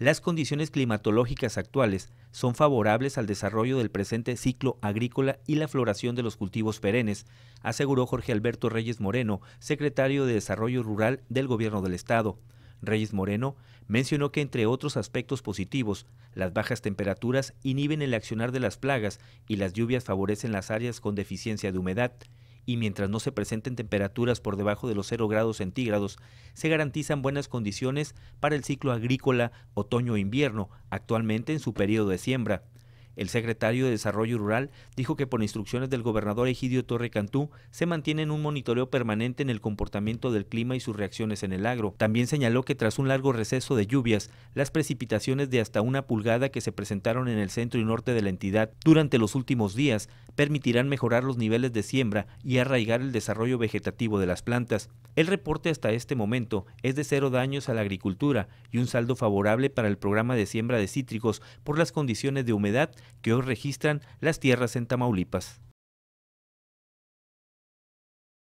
Las condiciones climatológicas actuales son favorables al desarrollo del presente ciclo agrícola y la floración de los cultivos perennes, aseguró Jorge Alberto Reyes Moreno, secretario de Desarrollo Rural del Gobierno del Estado. Reyes Moreno mencionó que entre otros aspectos positivos, las bajas temperaturas inhiben el accionar de las plagas y las lluvias favorecen las áreas con deficiencia de humedad y mientras no se presenten temperaturas por debajo de los 0 grados centígrados, se garantizan buenas condiciones para el ciclo agrícola otoño-invierno, actualmente en su periodo de siembra. El secretario de Desarrollo Rural dijo que por instrucciones del gobernador Egidio Torre Cantú se mantiene un monitoreo permanente en el comportamiento del clima y sus reacciones en el agro. También señaló que tras un largo receso de lluvias, las precipitaciones de hasta una pulgada que se presentaron en el centro y norte de la entidad durante los últimos días permitirán mejorar los niveles de siembra y arraigar el desarrollo vegetativo de las plantas. El reporte hasta este momento es de cero daños a la agricultura y un saldo favorable para el programa de siembra de cítricos por las condiciones de humedad que hoy registran las tierras en Tamaulipas.